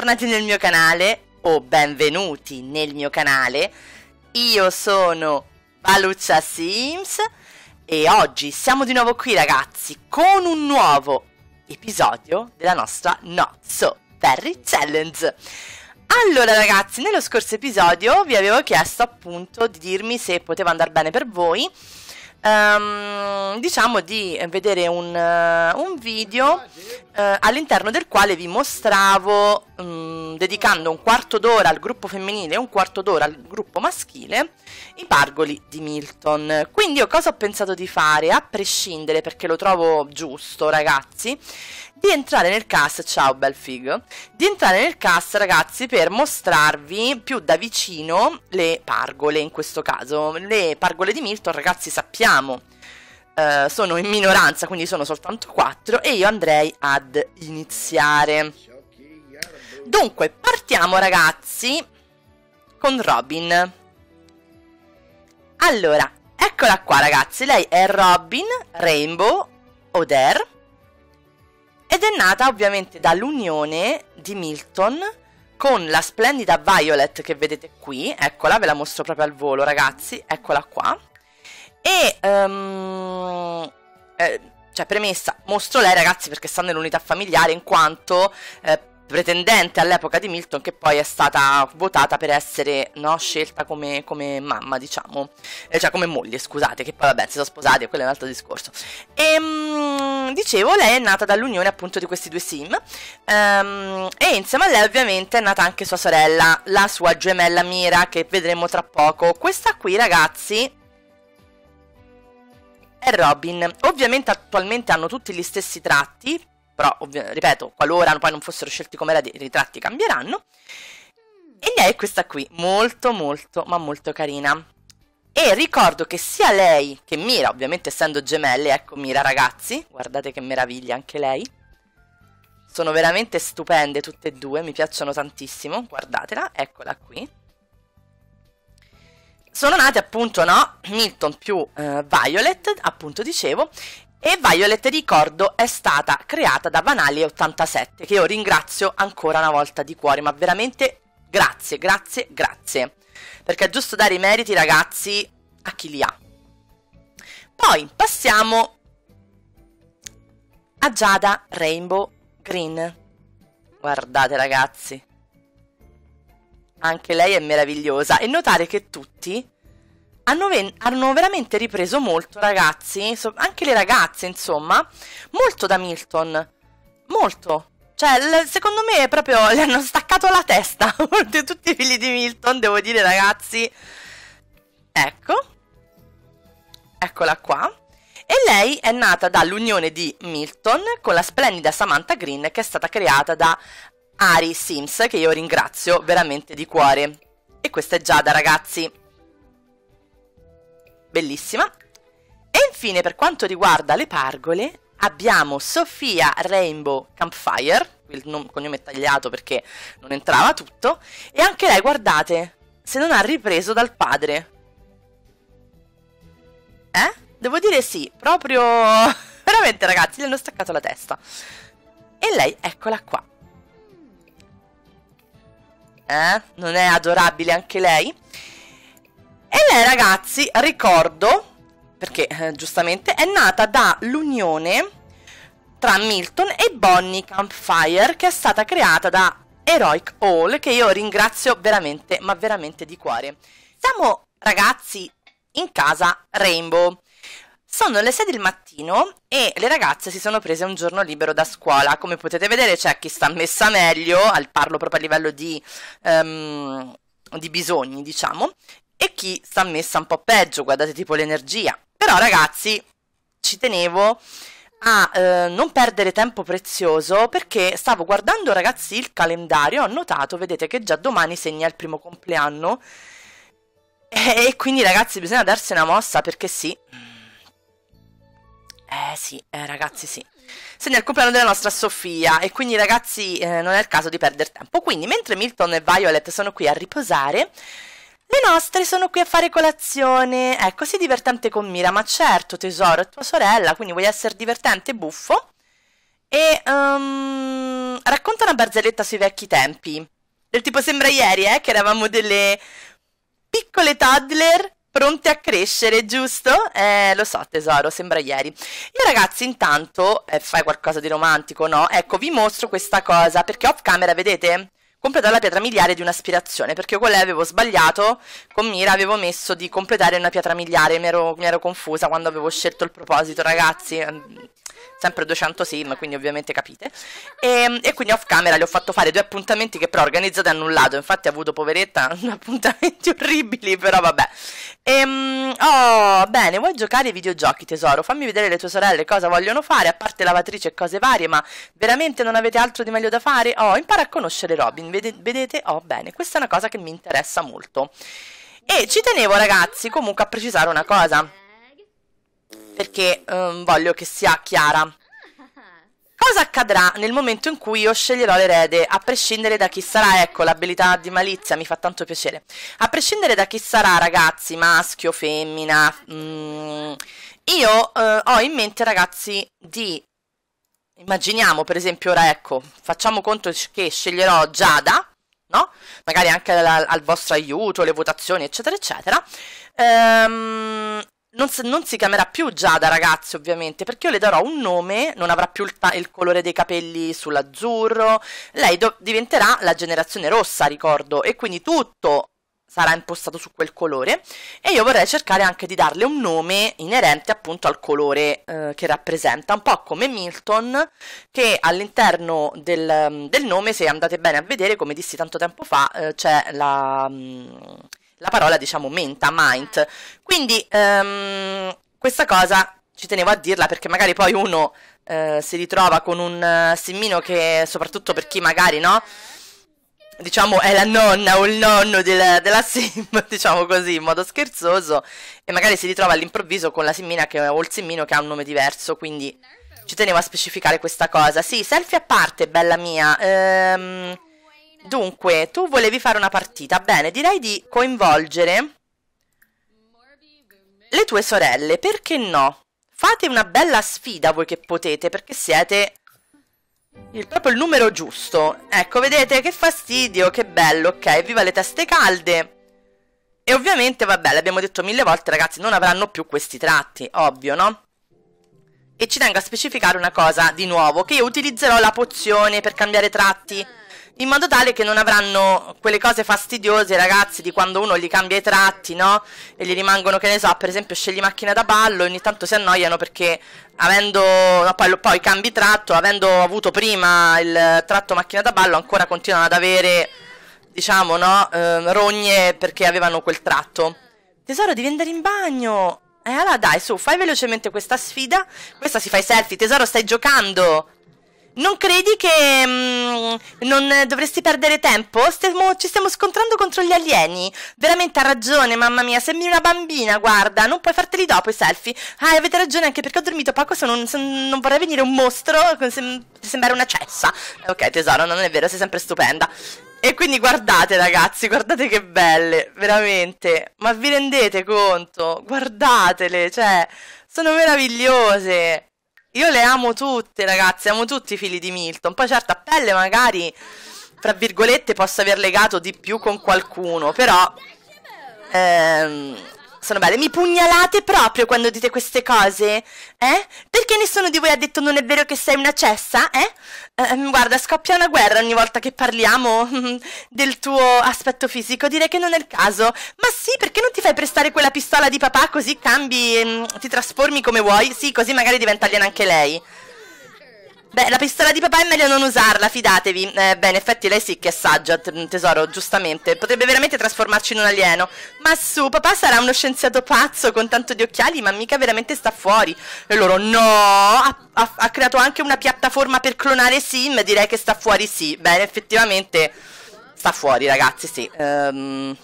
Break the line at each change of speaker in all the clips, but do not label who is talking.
bentornati nel mio canale, o benvenuti nel mio canale. Io sono Baluccia Sims e oggi siamo di nuovo qui ragazzi con un nuovo episodio della nostra Not So Ferry Challenge. Allora ragazzi, nello scorso episodio vi avevo chiesto appunto di dirmi se poteva andare bene per voi ehm, diciamo di vedere un, uh, un video uh, all'interno del quale vi mostravo, um, dedicando un quarto d'ora al gruppo femminile e un quarto d'ora al gruppo maschile, i pargoli di Milton. Quindi io cosa ho pensato di fare, a prescindere perché lo trovo giusto ragazzi, di entrare nel cast, ciao bel figo, di entrare nel cast ragazzi per mostrarvi più da vicino le pargole in questo caso, le pargole di Milton ragazzi sappiamo Uh, sono in minoranza, quindi sono soltanto quattro e io andrei ad iniziare. Dunque, partiamo ragazzi con Robin. Allora, eccola qua ragazzi, lei è Robin Rainbow Oder ed è nata ovviamente dall'unione di Milton con la splendida Violet che vedete qui, eccola, ve la mostro proprio al volo ragazzi, eccola qua, e um, eh, cioè premessa, mostro lei ragazzi perché sta nell'unità familiare in quanto eh, pretendente all'epoca di Milton che poi è stata votata per essere no, scelta come, come, mamma, diciamo, eh, cioè come moglie, scusate, che poi vabbè si sono sposati e quello è un altro discorso. E ehm, dicevo, lei è nata dall'unione appunto di questi due sim ehm, e insieme a lei ovviamente è nata anche sua sorella, la sua gemella Mira che vedremo tra poco. Questa qui ragazzi è Robin. Ovviamente attualmente hanno tutti gli stessi tratti, però ovvi- ripeto, qualora poi non fossero scelti come eredi, i ritratti cambieranno. E lei è questa qui, molto molto ma molto carina. E ricordo che sia lei che Mira, ovviamente essendo gemelle, ecco Mira ragazzi, guardate che meraviglia anche lei. Sono veramente stupende tutte e due, mi piacciono tantissimo, guardatela, eccola qui. Sono nate appunto, no? Milton più eh, Violet, appunto dicevo, e Violet ricordo è stata creata da Vanali87 che io ringrazio ancora una volta di cuore ma veramente grazie grazie grazie perché è giusto dare i meriti ragazzi a chi li ha poi passiamo a Giada Rainbow Green guardate ragazzi anche lei è meravigliosa e notare che tutti hanno, hanno, veramente ripreso molto ragazzi, so anche le ragazze insomma, molto da Milton, molto. Cioè, secondo me proprio le hanno staccato la testa tutti i figli di Milton, devo dire ragazzi. Ecco, eccola qua. E lei è nata dall'unione di Milton con la splendida Samantha Green che è stata creata da Ari Sims, che io ringrazio veramente di cuore. E questa è Giada, ragazzi bellissima. E infine, per quanto riguarda le pargole, abbiamo Sofia Rainbow Campfire, il nom- cognome è tagliato perché non entrava tutto, e anche lei, guardate, se non ha ripreso dal padre. Eh? Devo dire sì, proprio... Veramente ragazzi, gli hanno staccato la testa. E lei, eccola qua. Eh? Non è adorabile anche lei? E lei ragazzi, ricordo, perché eh, giustamente, è nata dall'unione tra Milton e Bonnie Campfire che è stata creata da Heroic Hall che io ringrazio veramente, ma veramente di cuore. Siamo ragazzi in casa Rainbow. Sono le 6 del mattino e le ragazze si sono prese un giorno libero da scuola. Come potete vedere c'è chi sta messa meglio, al parlo proprio a livello di, um, di bisogni, diciamo, e chi sta messa un po' peggio, guardate tipo l'energia. Però ragazzi, ci tenevo a eh, non perdere tempo prezioso perché stavo guardando ragazzi il calendario, ho notato, vedete che già domani segna il primo compleanno eh, e, quindi ragazzi bisogna darsi una mossa perché sì. Eh sì, eh, ragazzi sì. Segna il compleanno della nostra Sofia e quindi ragazzi eh, non è il caso di perdere tempo. Quindi mentre Milton e Violet sono qui a riposare, le nostre sono qui a fare colazione. È così ecco, divertente con Mira, ma certo, tesoro, è tua sorella, quindi vuoi essere divertente e buffo? E um, racconta una barzelletta sui vecchi tempi. Del tipo sembra ieri, eh, che eravamo delle piccole toddler pronte a crescere, giusto? Eh, lo so tesoro, sembra ieri. Io ragazzi intanto, eh, fai qualcosa di romantico, no? Ecco, vi mostro questa cosa, perché off camera, vedete? completare la pietra miliare di un'aspirazione, perché con lei avevo sbagliato, con Mira avevo messo di completare una pietra miliare, mi ero, mi ero confusa quando avevo scelto il proposito, ragazzi, sempre 200 sim, quindi ovviamente capite. E, ehm, e, quindi off camera le ho fatto fare due appuntamenti che però organizzate annullato, infatti ha avuto poveretta appuntamenti orribili, però vabbè. E, ehm, oh, bene, vuoi giocare ai videogiochi tesoro? Fammi vedere le tue sorelle cosa vogliono fare, a parte lavatrice e cose varie, ma veramente non avete altro di meglio da fare? Oh, impara a conoscere Robin, vedete? Oh, bene, questa è una cosa che mi interessa molto. E ci tenevo ragazzi comunque a precisare una cosa perché um, voglio che sia chiara. Cosa accadrà nel momento in cui io sceglierò l'erede, a prescindere da chi sarà? Ecco, l'abilità di malizia mi fa tanto piacere. A prescindere da chi sarà, ragazzi, maschio, femmina, mm, io eh, ho in mente, ragazzi, di... Immaginiamo, per esempio, ora ecco, facciamo conto che sceglierò Giada, no? Magari anche al, al vostro aiuto, le votazioni, eccetera, eccetera. Ehm, non, non, si chiamerà più Giada ragazzi ovviamente perché io le darò un nome, non avrà più il, il colore dei capelli sull'azzurro, lei diventerà la generazione rossa ricordo e quindi tutto sarà impostato su quel colore e io vorrei cercare anche di darle un nome inerente appunto al colore eh, che rappresenta, un po' come Milton che all'interno del, del, nome, se andate bene a vedere, come dissi tanto tempo fa, eh, c'è la... Mh, mm, la parola, diciamo, menta, mind. Quindi ehm, questa cosa ci tenevo a dirla perché magari poi uno eh, si ritrova con un eh, simmino che, soprattutto per chi magari, no? Diciamo è la nonna o il nonno del, della sim, diciamo così, in modo scherzoso, e magari si ritrova all'improvviso con la simmina che, o il simmino che ha un nome diverso, quindi ci tenevo a specificare questa cosa. Sì, selfie a parte, bella mia. Ehm Dunque, tu volevi fare una partita. Bene, direi di coinvolgere le tue sorelle, perché no? Fate una bella sfida voi che potete, perché siete il, proprio il numero giusto. Ecco, vedete che fastidio, che bello, ok, viva le teste calde. E ovviamente, vabbè, l'abbiamo detto mille volte, ragazzi, non avranno più questi tratti, ovvio, no? E ci tengo a specificare una cosa, di nuovo, che io utilizzerò la pozione per cambiare tratti in modo tale che non avranno quelle cose fastidiose, ragazzi, di quando uno gli cambia i tratti, no? E gli rimangono, che ne so, per esempio scegli macchina da ballo, e ogni tanto si annoiano perché avendo, no, poi, poi cambi tratto, avendo avuto prima il tratto macchina da ballo, ancora continuano ad avere, diciamo, no? Eh, rogne perché avevano quel tratto. Tesoro, devi andare in bagno! Eh, allora dai, su, fai velocemente questa sfida. Questa si fa i selfie. Tesoro, stai giocando! Non credi che mm, non dovresti perdere tempo? Stiamo, ci stiamo scontrando contro gli alieni. Veramente ha ragione, mamma mia. Sembri una bambina, guarda. Non puoi farteli dopo i selfie. Ah, avete ragione anche perché ho dormito poco. Se non, se non vorrei venire un mostro, sem sembrare una cessa. Ok, tesoro, non è vero, sei sempre stupenda. E quindi guardate ragazzi, guardate che belle, veramente. Ma vi rendete conto? Guardatele, cioè, sono meravigliose. Io le amo tutte, ragazze, amo tutti i figli di Milton. Poi certo a pelle magari, fra virgolette, posso aver legato di più con qualcuno, però... Ehm, sono belle. Mi pugnalate proprio quando dite queste cose? Eh? Perché nessuno di voi ha detto non è vero che sei una cessa? Eh? Eh, guarda, scoppia una guerra ogni volta che parliamo del tuo aspetto fisico. Direi che non è il caso. Ma sì, perché non ti fai prestare quella pistola di papà così cambi, mm, ti trasformi come vuoi? Sì, così magari diventa aliena anche lei. Beh, la pistola di papà è meglio non usarla, fidatevi. Eh, beh, in effetti lei sì che è saggia, mm, tesoro, giustamente. Potrebbe veramente trasformarci in un alieno. Ma su, papà sarà uno scienziato pazzo con tanto di occhiali, ma mica veramente sta fuori. E loro, no, ha, ha, ha creato anche una piattaforma per clonare Sim, direi che sta fuori sì. Beh, effettivamente sta fuori, ragazzi, sì. Um,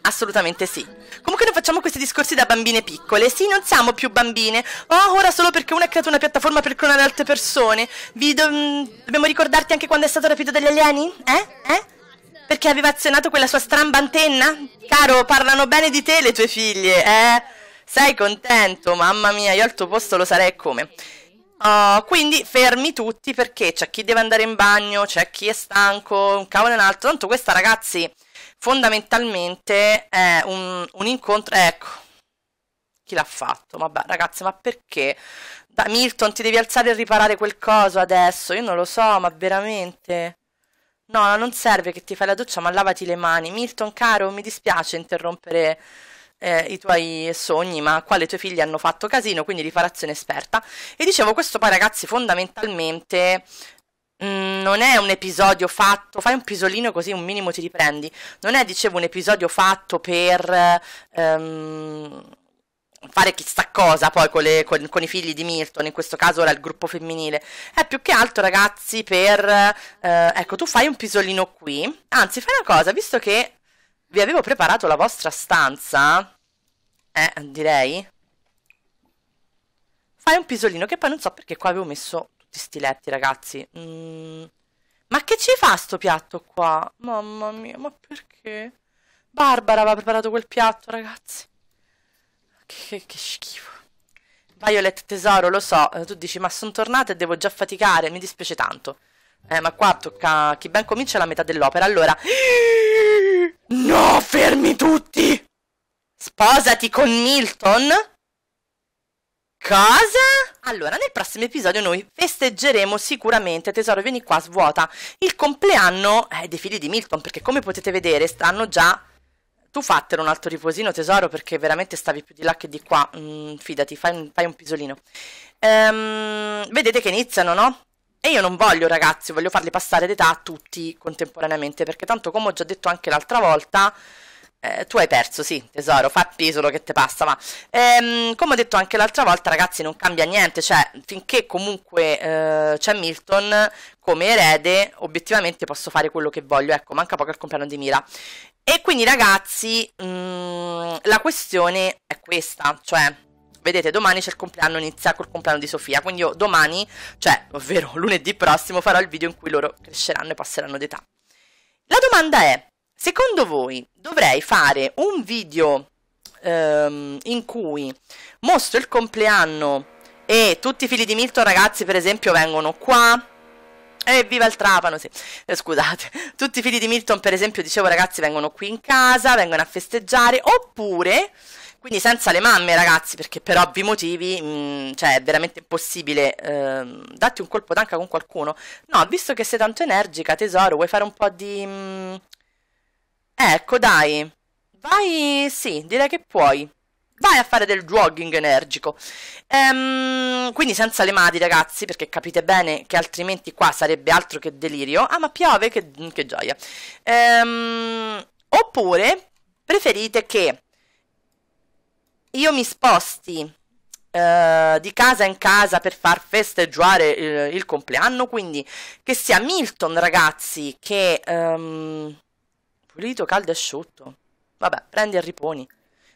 assolutamente sì. Comunque non facciamo questi discorsi da bambine piccole. Sì, non siamo più bambine. Oh, ora solo perché uno ha creato una piattaforma per clonare altre persone. Do mm, dobbiamo ricordarti anche quando è stato rapito dagli alieni? Eh? Eh? Perché aveva azionato quella sua stramba antenna? Caro, parlano bene di te le tue figlie, eh? Sei contento? Mamma mia, io al tuo posto lo sarei come. Oh, quindi fermi tutti perché c'è chi deve andare in bagno, c'è chi è stanco, un cavolo e un altro. Tanto questa, ragazzi, fondamentalmente è un, un incontro, ecco, chi l'ha fatto? Vabbè ragazzi, ma perché? Da, Milton ti devi alzare e riparare quel coso adesso, io non lo so, ma veramente... No, non serve che ti fai la doccia, ma lavati le mani. Milton, caro, mi dispiace interrompere eh, i tuoi sogni, ma qua le tue figlie hanno fatto casino, quindi riparazione esperta. E dicevo, questo poi ragazzi fondamentalmente Mm, non è un episodio fatto, fai un pisolino così un minimo ti riprendi, non è, dicevo, un episodio fatto per ehm, fare chissà cosa poi con, le, con, con, i figli di Milton, in questo caso era il gruppo femminile, è più che altro ragazzi per, eh, ecco, tu fai un pisolino qui, anzi fai una cosa, visto che vi avevo preparato la vostra stanza, eh, direi, fai un pisolino che poi non so perché qua avevo messo tutti sti letti, ragazzi. Mm. Ma che ci fa sto piatto qua? Mamma mia, ma perché? Barbara aveva preparato quel piatto, ragazzi. Che, che, che schifo. Violet, tesoro, lo so. Eh, tu dici, ma sono tornata e devo già faticare. Mi dispiace tanto. Eh, ma qua tocca... Chi ben comincia la metà dell'opera. Allora... No, fermi tutti! Sposati con Milton? Cosa? Allora, nel prossimo episodio noi festeggeremo sicuramente, tesoro vieni qua, svuota, il compleanno eh, dei figli di Milton, perché come potete vedere stanno già... Tu fatelo un altro riposino, tesoro, perché veramente stavi più di là che di qua, mm, fidati, fai un, fai un pisolino. Ehm, vedete che iniziano, no? E io non voglio, ragazzi, voglio farli passare d'età a tutti contemporaneamente, perché tanto, come ho già detto anche l'altra volta eh, tu hai perso, sì, tesoro, fa solo che te passa, ma ehm, come ho detto anche l'altra volta, ragazzi, non cambia niente, cioè, finché comunque eh, c'è Milton come erede, obiettivamente posso fare quello che voglio, ecco, manca poco al compleanno di Mira. E quindi, ragazzi, mh, mm, la questione è questa, cioè, vedete, domani c'è il compleanno, inizia col compleanno di Sofia, quindi io domani, cioè, ovvero lunedì prossimo, farò il video in cui loro cresceranno e passeranno d'età. La domanda è, Secondo voi dovrei fare un video ehm, in cui mostro il compleanno e tutti i figli di Milton ragazzi per esempio vengono qua? Evviva il Trapano, sì. Eh, scusate. Tutti i figli di Milton, per esempio, dicevo ragazzi, vengono qui in casa, vengono a festeggiare, oppure, quindi senza le mamme ragazzi, perché per ovvi motivi, mh, mm, cioè è veramente impossibile, eh, datti un colpo d'anca con qualcuno. No, visto che sei tanto energica, tesoro, vuoi fare un po' di... Mh, mm, Ecco, dai. Vai, sì, direi che puoi. Vai a fare del jogging energico. Ehm, quindi senza le mani, ragazzi, perché capite bene che altrimenti qua sarebbe altro che delirio. Ah, ma piove, che, che gioia. Ehm, oppure preferite che io mi sposti Uh, di casa in casa per far festeggiare il, eh, il compleanno. Quindi che sia Milton, ragazzi, che um, Pulito, caldo e asciutto. Vabbè, prendi e riponi.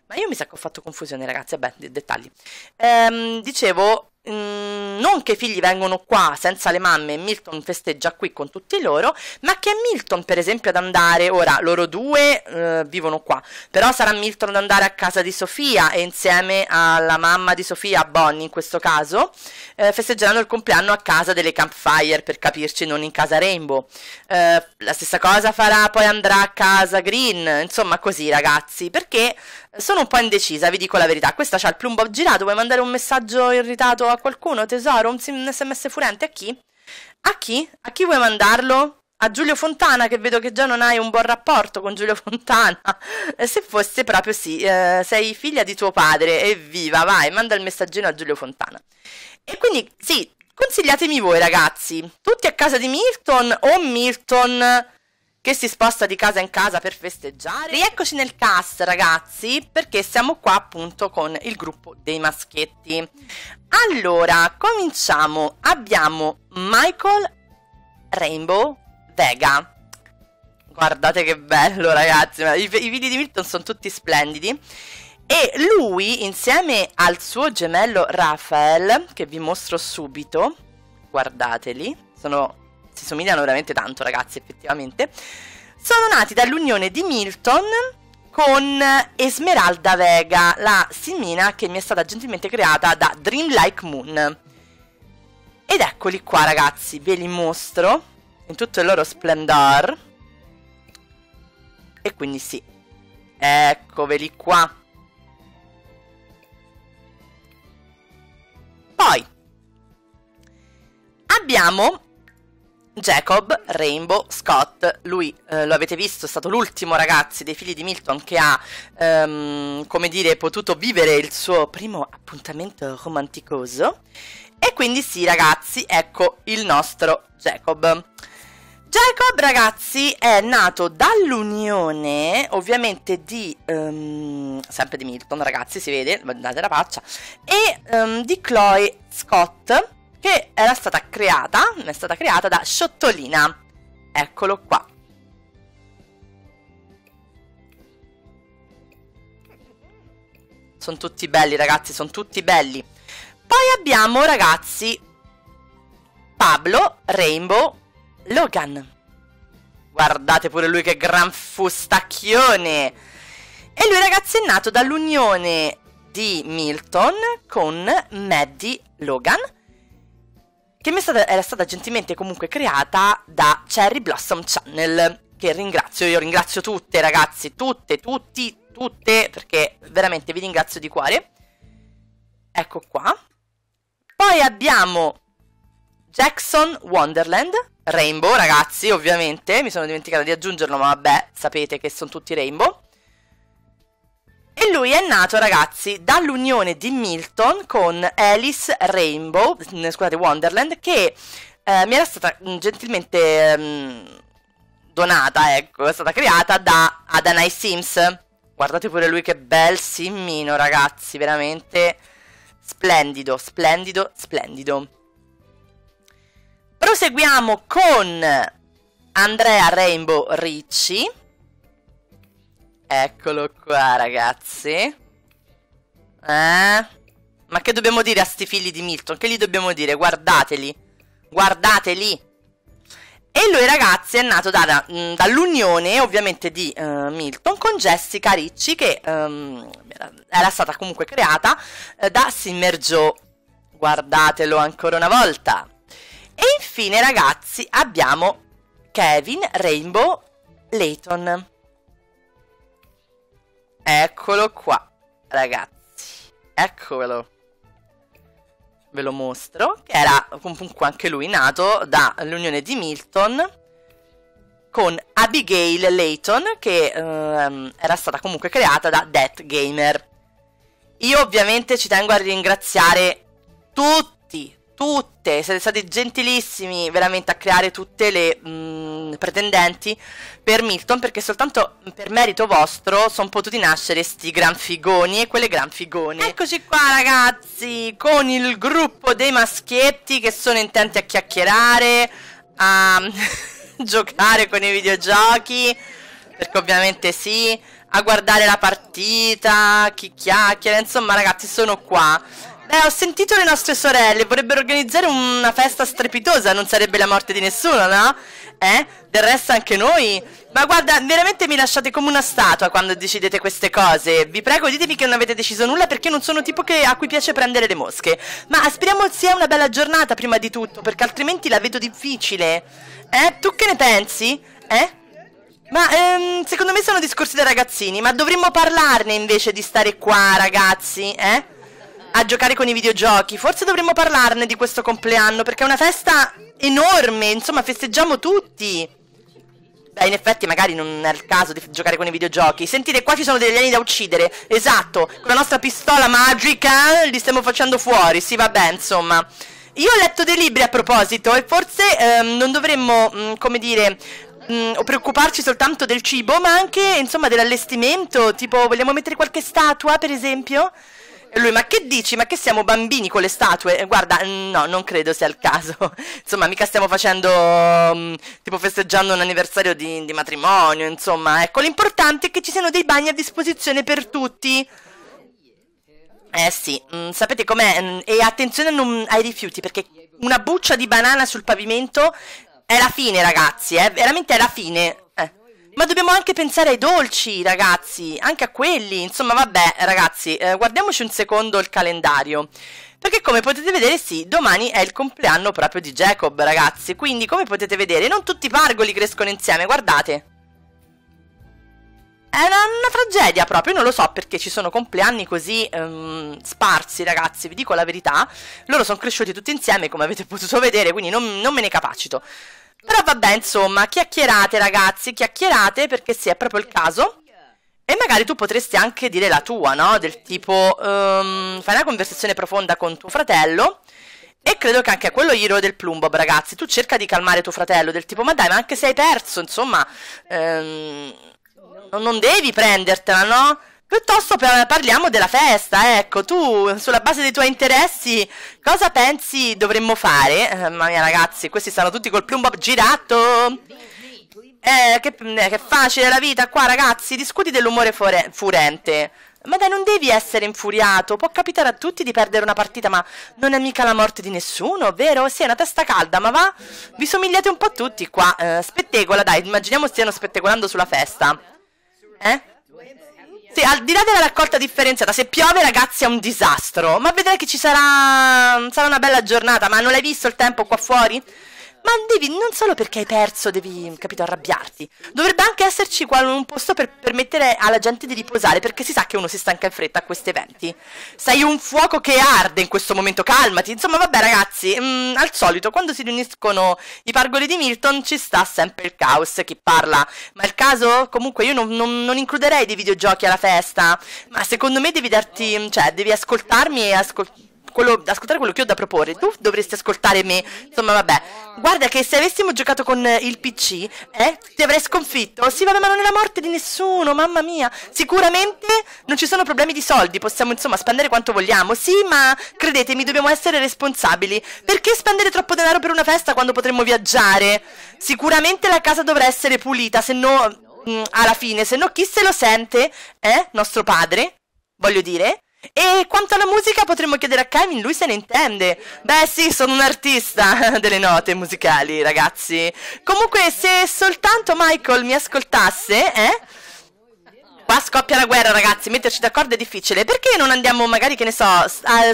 Ma io mi sa che ho fatto confusione, ragazzi. Vabbè, dettagli. Ehm, dicevo, Mm, non che i figli vengono qua senza le mamme e Milton festeggia qui con tutti loro, ma che è Milton per esempio ad andare, ora loro due eh, vivono qua, però sarà Milton ad andare a casa di Sofia e insieme alla mamma di Sofia, Bonnie in questo caso, eh, festeggeranno il compleanno a casa delle Campfire, per capirci, non in casa Rainbow. Eh, la stessa cosa farà, poi andrà a casa Green, insomma così ragazzi, perché sono un po' indecisa, vi dico la verità. Questa c'ha il piombo girato. Vuoi mandare un messaggio irritato a qualcuno, tesoro? Un sms furente? A chi? A chi? A chi vuoi mandarlo? A Giulio Fontana, che vedo che già non hai un buon rapporto con Giulio Fontana. Se fosse proprio sì, eh, sei figlia di tuo padre, evviva, vai, manda il messaggino a Giulio Fontana. E quindi, sì, consigliatemi voi ragazzi, tutti a casa di Milton o Milton che si sposta di casa in casa per festeggiare. Rieccoci nel cast, ragazzi, perché siamo qua appunto con il gruppo dei maschietti. Allora, cominciamo. Abbiamo Michael Rainbow Vega. Guardate che bello, ragazzi. I, i video di Milton sono tutti splendidi. E lui, insieme al suo gemello Rafael, che vi mostro subito, guardateli, sono si somigliano veramente tanto ragazzi effettivamente, sono nati dall'unione di Milton con Esmeralda Vega, la simmina che mi è stata gentilmente creata da Dreamlike Moon. Ed eccoli qua ragazzi, ve li mostro in tutto il loro splendor. E quindi sì, eccoveli qua. Poi abbiamo Jacob Rainbow Scott, lui eh, lo avete visto, è stato l'ultimo ragazzi dei figli di Milton che ha, ehm, come dire, potuto vivere il suo primo appuntamento romanticoso. E quindi sì ragazzi, ecco il nostro Jacob. Jacob, ragazzi, è nato dall'unione, ovviamente, di... Um, sempre di Milton, ragazzi, si vede, date la faccia, e um, di Chloe Scott, che era stata creata, è stata creata da Sciottolina. Eccolo qua. Sono tutti belli ragazzi, sono tutti belli. Poi abbiamo ragazzi Pablo, Rainbow, Logan. Guardate pure lui che gran fustacchione! E lui ragazzi è nato dall'unione di Milton con Maddie Logan che mi stata, era stata gentilmente comunque creata da Cherry Blossom Channel, che ringrazio, io ringrazio tutte ragazzi, tutte, tutti, tutte, perché veramente vi ringrazio di cuore. Ecco qua. Poi abbiamo Jackson Wonderland, Rainbow ragazzi, ovviamente, mi sono dimenticata di aggiungerlo, ma vabbè, sapete che sono tutti Rainbow. E lui è nato, ragazzi, dall'unione di Milton con Alice Rainbow, scusate, Wonderland, che eh, mi era stata mm, gentilmente mh, mm, donata, ecco, è stata creata da Adanai Sims. Guardate pure lui che bel simmino, ragazzi, veramente splendido, splendido, splendido. Proseguiamo con Andrea Rainbow Ricci, Eccolo qua, ragazzi. Eh? Ma che dobbiamo dire a sti figli di Milton? Che gli dobbiamo dire? Guardateli. Guardateli. E lui, ragazzi, è nato da, mm, dall'unione, ovviamente, di uh, Milton con Jessica Ricci, che um, era stata comunque creata uh, da Simmer Joe. Guardatelo ancora una volta. E infine, ragazzi, abbiamo Kevin Rainbow Layton Eccolo qua, ragazzi. Eccolo. Ve lo mostro. Che era comunque anche lui nato dall'unione di Milton con Abigail Layton, che ehm, era stata comunque creata da Death Gamer. Io ovviamente ci tengo a ringraziare tutti, tutte, siete stati gentilissimi veramente a creare tutte le mh, mm, pretendenti per Milton perché soltanto per merito vostro sono potuti nascere sti gran figoni e quelle gran figoni. Eccoci qua ragazzi con il gruppo dei maschietti che sono intenti a chiacchierare, a giocare con i videogiochi, perché ovviamente sì, a guardare la partita, chi chiacchiera, insomma ragazzi sono qua Beh, ho sentito le nostre sorelle, vorrebbero organizzare una festa strepitosa, non sarebbe la morte di nessuno, no? Eh? Del resto anche noi. Ma guarda, veramente mi lasciate come una statua quando decidete queste cose. Vi prego, ditemi che non avete deciso nulla perché non sono tipo che, a cui piace prendere le mosche. Ma aspiriamo sia una bella giornata prima di tutto, perché altrimenti la vedo difficile. Eh? Tu che ne pensi? Eh? Ma ehm, secondo me sono discorsi da ragazzini, ma dovremmo parlarne invece di stare qua, ragazzi, eh? a giocare con i videogiochi. Forse dovremmo parlarne di questo compleanno perché è una festa enorme, insomma, festeggiamo tutti. Beh, in effetti magari non è il caso di giocare con i videogiochi. Sentite, qua ci sono degli alieni da uccidere. Esatto, con la nostra pistola magica li stiamo facendo fuori. Sì, vabbè, insomma. Io ho letto dei libri a proposito e forse ehm, non dovremmo, mh, mm, come dire, mh, mm, preoccuparci soltanto del cibo, ma anche, insomma, dell'allestimento. Tipo, vogliamo mettere qualche statua, per esempio? E lui, ma che dici? Ma che siamo bambini con le statue? Guarda, no, non credo sia il caso. insomma, mica stiamo facendo, mm, tipo festeggiando un anniversario di, di matrimonio, insomma. Ecco, l'importante è che ci siano dei bagni a disposizione per tutti. Eh sì, mm, sapete com'è? Mm, e attenzione non, ai rifiuti, perché una buccia di banana sul pavimento è la fine, ragazzi, eh? veramente è la fine. Ma dobbiamo anche pensare ai dolci, ragazzi, anche a quelli. Insomma, vabbè, ragazzi, eh, guardiamoci un secondo il calendario. Perché come potete vedere sì, domani è il compleanno proprio di Jacob, ragazzi. Quindi, come potete vedere, non tutti i pargoli crescono insieme, guardate. È una, una tragedia proprio, non lo so perché ci sono compleanni così um, sparsi, ragazzi, vi dico la verità. Loro sono cresciuti tutti insieme, come avete potuto vedere, quindi non, non me ne capacito. Però vabbè, insomma, chiacchierate ragazzi, chiacchierate perché sì, è proprio il caso. E magari tu potresti anche dire la tua, no? Del tipo, um, fai una conversazione profonda con tuo fratello. E credo che anche a quello gli rode del plumbob, ragazzi. Tu cerca di calmare tuo fratello, del tipo, ma dai, ma anche se hai perso, insomma, um, non devi prendertela, no? Piuttosto parliamo della festa, ecco, tu sulla base dei tuoi interessi cosa pensi dovremmo fare? Eh, mamma mia ragazzi, questi stanno tutti col piombo girato! Eh, che, eh, che facile la vita qua ragazzi, discuti dell'umore furente. Ma dai, non devi essere infuriato, può capitare a tutti di perdere una partita, ma non è mica la morte di nessuno, vero? Sì, è una testa calda, ma va? Vi somigliate un po' tutti qua, eh, spettegola dai, immaginiamo stiano spettegolando sulla festa. Eh? parte, al di là della raccolta differenziata, se piove ragazzi è un disastro, ma vedrai che ci sarà, sarà una bella giornata, ma non l'hai visto il tempo qua fuori? Ma devi, non solo perché hai perso, devi, capito, arrabbiarti. Dovrebbe anche esserci un posto per permettere alla gente di riposare, perché si sa che uno si stanca in fretta a questi eventi. Sei un fuoco che arde in questo momento, calmati. Insomma, vabbè, ragazzi, mh, mm, al solito, quando si riuniscono i pargoli di Milton ci sta sempre il caos, chi parla. Ma il caso, comunque, io non, non, non includerei dei videogiochi alla festa. Ma secondo me devi darti, cioè, devi ascoltarmi e ascoltare quello, ascoltare quello che ho da proporre, tu dovresti ascoltare me. Insomma, vabbè. Guarda che se avessimo giocato con eh, il PC, eh, ti avrei sconfitto. Sì, vabbè, ma non è la morte di nessuno, mamma mia. Sicuramente non ci sono problemi di soldi, possiamo insomma spendere quanto vogliamo. Sì, ma credetemi, dobbiamo essere responsabili. Perché spendere troppo denaro per una festa quando potremmo viaggiare? Sicuramente la casa dovrà essere pulita, se no mm, alla fine, se no chi se lo sente? Eh? Nostro padre? Voglio dire, e quanto alla musica potremmo chiedere a Kevin, lui se ne intende. Beh sì, sono un artista delle note musicali, ragazzi. Comunque, se soltanto Michael mi ascoltasse, eh? Qua scoppia la guerra, ragazzi. Metterci d'accordo è difficile. Perché non andiamo, magari, che ne so,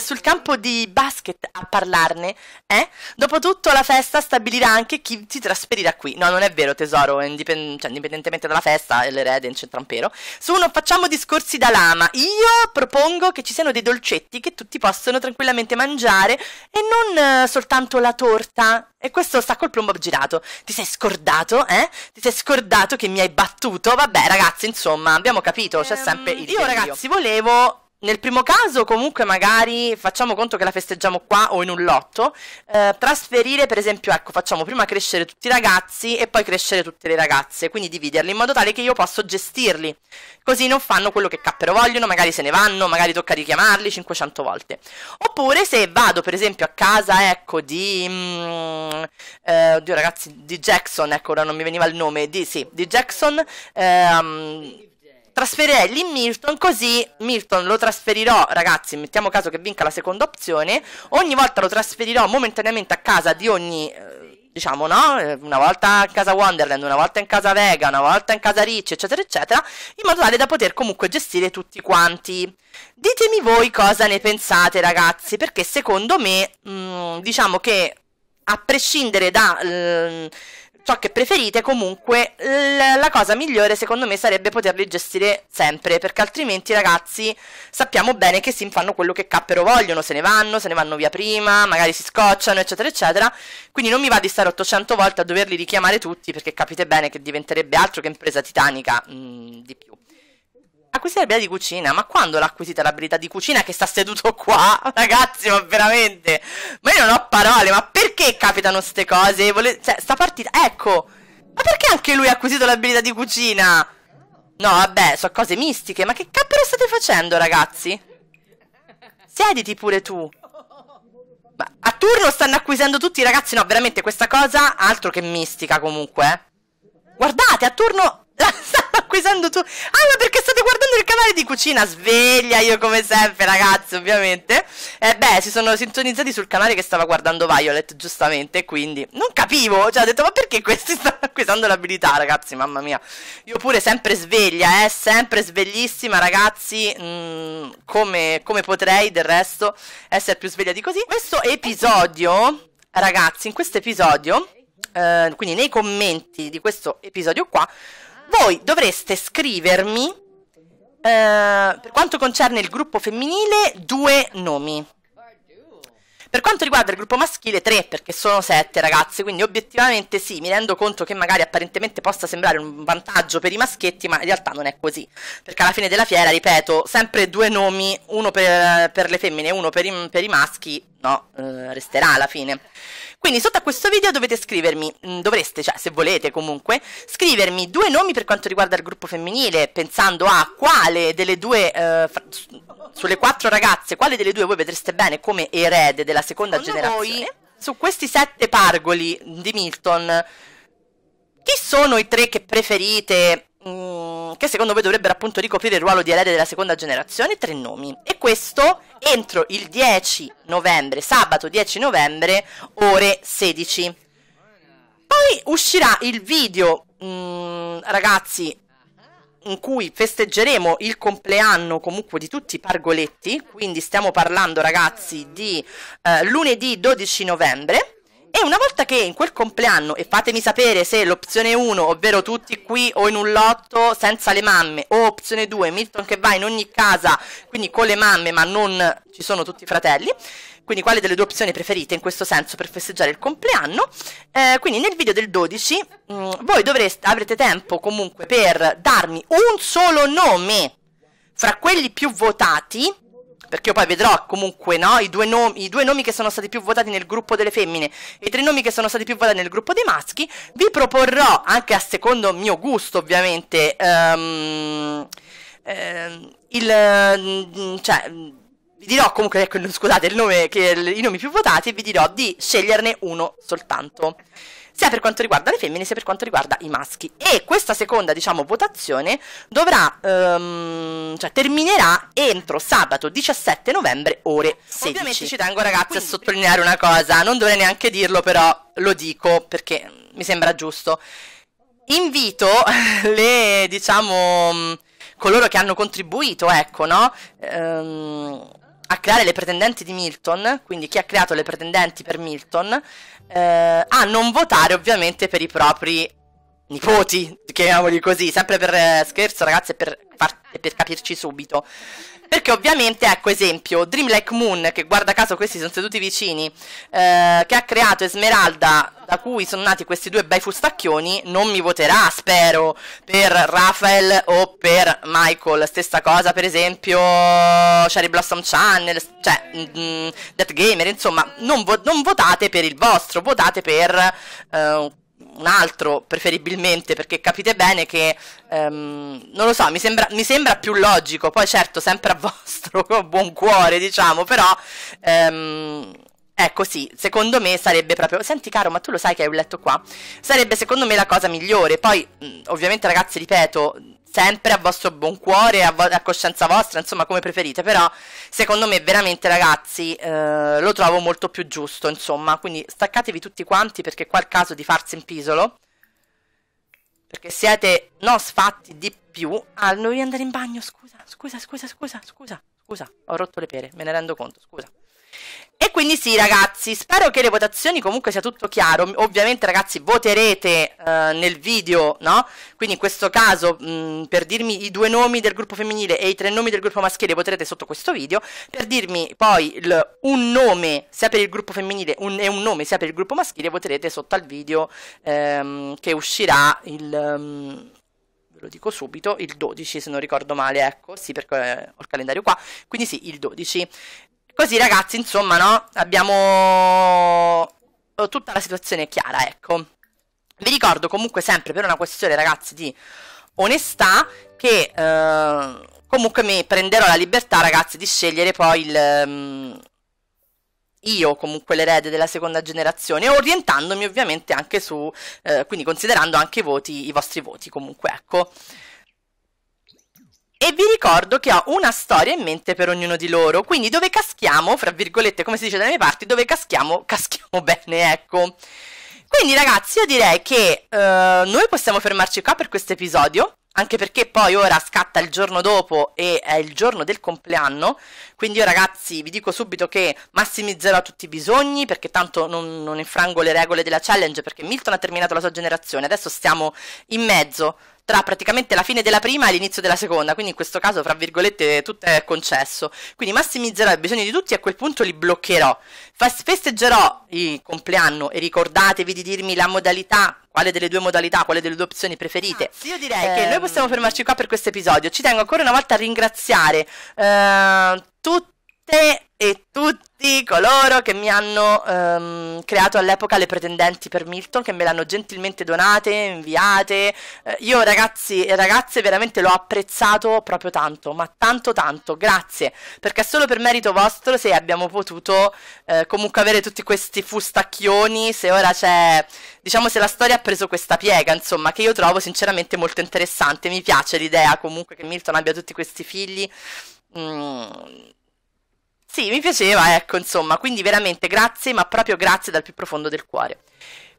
sul campo di basket a parlarne? Eh? Dopotutto, la festa stabilirà anche chi si trasferirà qui. No, non è vero, tesoro. Indipen cioè, indipendentemente dalla festa, l'erede in centrampero. Su, non facciamo discorsi da lama. Io propongo che ci siano dei dolcetti che tutti possono tranquillamente mangiare e non eh, soltanto la torta. E questo sta col plumbo girato. Ti sei scordato, eh? Ti sei scordato che mi hai battuto? Vabbè, ragazzi, insomma, abbiamo capito, c'è ehm, sempre il Io, ragazzi, volevo nel primo caso, comunque, magari facciamo conto che la festeggiamo qua o in un lotto. Eh, trasferire, per esempio, ecco, facciamo prima crescere tutti i ragazzi e poi crescere tutte le ragazze, quindi dividerli in modo tale che io posso gestirli. Così non fanno quello che cappero vogliono, magari se ne vanno, magari tocca richiamarli 500 volte. Oppure se vado, per esempio, a casa, ecco, di. Mm, eh, oddio, ragazzi, di Jackson, ecco, ora non mi veniva il nome, di, sì, di Jackson. Ehm, trasferirei lì Milton così Milton lo trasferirò, ragazzi, mettiamo caso che vinca la seconda opzione, ogni volta lo trasferirò momentaneamente a casa di ogni... Eh, diciamo no, eh, una volta in casa Wonderland, una volta in casa Vega, una volta in casa Ricci, eccetera, eccetera, in modo tale da poter comunque gestire tutti quanti. Ditemi voi cosa ne pensate, ragazzi, perché secondo me, mh, mm, diciamo che a prescindere da... L- ehm, ciò che preferite, comunque l- la cosa migliore secondo me sarebbe poterli gestire sempre, perché altrimenti ragazzi sappiamo bene che si fanno quello che cappero vogliono, se ne vanno, se ne vanno via prima, magari si scocciano, eccetera, eccetera. Quindi non mi va di stare 800 volte a doverli richiamare tutti, perché capite bene che diventerebbe altro che impresa titanica mh, mm, di più acquisire l'abilità di cucina. Ma quando l'ha acquisita l'abilità di cucina che sta seduto qua? Ragazzi, ma veramente. Ma io non ho parole, ma perché capitano queste cose? Vole... Cioè, sta partita. Ecco! Ma perché anche lui ha acquisito l'abilità di cucina? No, vabbè, sono cose mistiche. Ma che cappero state facendo, ragazzi? Siediti pure tu. Ma a turno stanno acquisendo tutti, i ragazzi. No, veramente, questa cosa altro che mistica comunque. Eh. Guardate, a turno la sta acquisendo tu. Ah, ma perché state guardando il canale di cucina? Sveglia io come sempre, ragazzi, ovviamente. Eh beh, si sono sintonizzati sul canale che stava guardando Violet, giustamente. Quindi non capivo. Cioè, ho detto, ma perché questi stanno acquisendo l'abilità, ragazzi? Mamma mia. Io pure sempre sveglia, eh. Sempre sveglissima, ragazzi. Mm, come, come potrei, del resto, essere più sveglia di così. Questo episodio, ragazzi, in questo episodio. Eh, quindi nei commenti di questo episodio qua voi dovreste scrivermi, eh, per quanto concerne il gruppo femminile, due nomi. Per quanto riguarda il gruppo maschile, tre, perché sono sette ragazze, quindi obiettivamente sì, mi rendo conto che magari apparentemente possa sembrare un vantaggio per i maschietti, ma in realtà non è così, perché alla fine della fiera, ripeto, sempre due nomi, uno per, per le femmine e uno per i, per i maschi, no, eh, resterà alla fine. Quindi sotto a questo video dovete scrivermi, mm, dovreste, cioè se volete comunque, scrivermi due nomi per quanto riguarda il gruppo femminile, pensando a quale delle due, eh, sulle quattro ragazze, quale delle due voi vedreste bene come erede della seconda Secondo generazione. Voi, su questi sette pargoli di Milton, chi sono i tre che preferite Mm, che secondo voi dovrebbero appunto ricoprire il ruolo di erede della seconda generazione, tre nomi. E questo entro il 10 novembre, sabato 10 novembre, ore 16. Poi uscirà il video, mh, mm, ragazzi, in cui festeggeremo il compleanno comunque di tutti i pargoletti, quindi stiamo parlando ragazzi di eh, lunedì 12 novembre e una volta che in quel compleanno, e fatemi sapere se l'opzione 1, ovvero tutti qui o in un lotto senza le mamme, o opzione 2, Milton che va in ogni casa, quindi con le mamme ma non ci sono tutti i fratelli, quindi quale delle due opzioni preferite in questo senso per festeggiare il compleanno. Eh, quindi nel video del 12 mh, mm, voi dovreste, avrete tempo comunque per darmi un solo nome fra quelli più votati perché io poi vedrò comunque, no? I due, nomi, I due nomi che sono stati più votati nel gruppo delle femmine e i tre nomi che sono stati più votati nel gruppo dei maschi. Vi proporrò, anche a secondo mio gusto ovviamente, um, ehm, il... Mm, cioè vi dirò comunque, ecco, scusate, il nome, che, i nomi più votati e vi dirò di sceglierne uno soltanto sia per quanto riguarda le femmine sia per quanto riguarda i maschi. E questa seconda, diciamo, votazione dovrà, ehm, cioè, terminerà entro sabato 17 novembre ore 16. Ovviamente ci tengo ragazzi a sottolineare una cosa, non dovrei neanche dirlo però lo dico perché mi sembra giusto. Invito le, diciamo, coloro che hanno contribuito, ecco, no? Ehm a creare le pretendenti di Milton, quindi chi ha creato le pretendenti per Milton, eh, a non votare ovviamente per i propri nipoti, chiamiamoli così, sempre per eh, scherzo ragazzi e per, per capirci subito. Perché ovviamente, ecco esempio, Dreamlike Moon, che guarda caso questi sono seduti vicini, eh, che ha creato Esmeralda, da cui sono nati questi due bei fustacchioni, non mi voterà, spero, per Rafael o per Michael. Stessa cosa, per esempio, Cherry Blossom Channel, cioè, mh, mm, mm, Death Gamer, insomma, non, vo non, votate per il vostro, votate per... Eh, un altro preferibilmente perché capite bene che ehm, non lo so mi sembra, mi sembra, più logico poi certo sempre a vostro buon cuore diciamo però ehm, Ecco sì, secondo me sarebbe proprio... Senti caro, ma tu lo sai che hai un letto qua? Sarebbe secondo me la cosa migliore. Poi, ovviamente ragazzi, ripeto, sempre a vostro buon cuore, a, vo- a, coscienza vostra, insomma come preferite, però secondo me veramente ragazzi eh, lo trovo molto più giusto, insomma, quindi staccatevi tutti quanti perché qua è il caso di farsi in pisolo, perché siete non sfatti di più, ah, non devi andare in bagno, scusa, scusa, scusa, scusa, scusa, scusa, ho rotto le pere, me ne rendo conto, scusa. E quindi sì ragazzi, spero che le votazioni comunque sia tutto chiaro, ovviamente ragazzi voterete uh, nel video, no? Quindi in questo caso mh, mm, per dirmi i due nomi del gruppo femminile e i tre nomi del gruppo maschile voterete sotto questo video, per dirmi poi il, un nome sia per il gruppo femminile un, e un nome sia per il gruppo maschile voterete sotto al video ehm, che uscirà il... Um, ve lo dico subito, il 12 se non ricordo male, ecco, sì perché ho il calendario qua, quindi sì, il 12. Così ragazzi, insomma, no? Abbiamo eh, tutta la situazione chiara, ecco. Vi ricordo comunque sempre per una questione, ragazzi, di onestà che eh, comunque mi prenderò la libertà, ragazzi, di scegliere poi il... Um, io comunque l'erede della seconda generazione, orientandomi ovviamente anche su, eh, quindi considerando anche i, voti, i vostri voti comunque, ecco. E vi ricordo che ho una storia in mente per ognuno di loro, quindi dove caschiamo, fra virgolette, come si dice dalle mie parti, dove caschiamo, caschiamo bene, ecco. Quindi ragazzi, io direi che uh, noi possiamo fermarci qua per questo episodio, anche perché poi ora scatta il giorno dopo e è il giorno del compleanno, quindi io ragazzi vi dico subito che massimizzerò tutti i bisogni perché tanto non, non infrango le regole della challenge perché Milton ha terminato la sua generazione, adesso stiamo in mezzo tra praticamente la fine della prima e l'inizio della seconda, quindi in questo caso, fra virgolette, tutto è concesso. Quindi massimizzerò i bisogni di tutti e a quel punto li bloccherò. Festeggerò il compleanno e ricordatevi di dirmi la modalità quale delle due modalità, quale delle due opzioni preferite. Ah, io direi ehm... che noi possiamo fermarci qua per questo episodio. Ci tengo ancora una volta a ringraziare eh, tutti tutte e tutti coloro che mi hanno ehm, creato all'epoca le pretendenti per Milton, che me le hanno gentilmente donate, inviate. Eh, io ragazzi e ragazze veramente l'ho apprezzato proprio tanto, ma tanto tanto, grazie, perché è solo per merito vostro se abbiamo potuto eh, comunque avere tutti questi fustacchioni, se ora c'è, diciamo se la storia ha preso questa piega, insomma, che io trovo sinceramente molto interessante, mi piace l'idea comunque che Milton abbia tutti questi figli. Mm sì, mi piaceva, ecco, insomma, quindi veramente grazie, ma proprio grazie dal più profondo del cuore.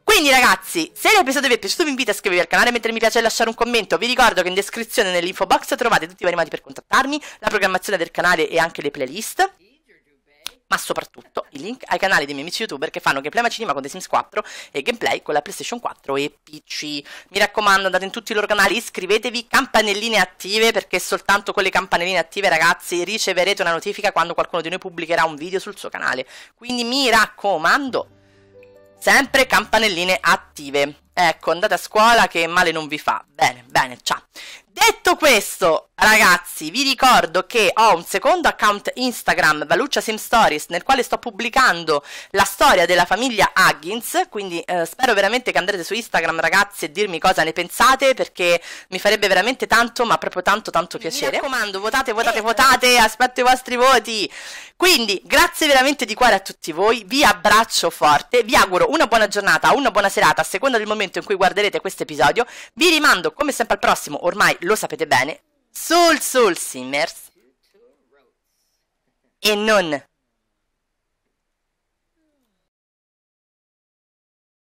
Quindi ragazzi, se l'episodio vi è piaciuto vi invito a iscrivervi al canale, mentre mi piace lasciare un commento. Vi ricordo che in descrizione nell'info box trovate tutti i vari modi per contattarmi, la programmazione del canale e anche le playlist ma soprattutto i link ai canali dei miei amici youtuber che fanno gameplay ma cinema con The Sims 4 e gameplay con la PlayStation 4 e PC. Mi raccomando, andate in tutti i loro canali, iscrivetevi, campanelline attive perché soltanto con le campanelline attive ragazzi riceverete una notifica quando qualcuno di noi pubblicherà un video sul suo canale. Quindi mi raccomando, sempre campanelline attive. Ecco, andate a scuola che male non vi fa. Bene, bene, ciao. Detto questo, ragazzi, vi ricordo che ho un secondo account Instagram, Valuccia Sim Stories, nel quale sto pubblicando la storia della famiglia Huggins, quindi eh, spero veramente che andrete su Instagram, ragazzi, e dirmi cosa ne pensate, perché mi farebbe veramente tanto, ma proprio tanto, tanto piacere. Mi raccomando, votate, votate, eh, votate, aspetto i vostri voti. Quindi, grazie veramente di cuore a tutti voi, vi abbraccio forte, vi auguro una buona giornata, una buona serata, a seconda del momento in cui guarderete questo episodio. Vi rimando, come sempre, al prossimo, ormai lo sapete bene, Soul Soul Simmers e non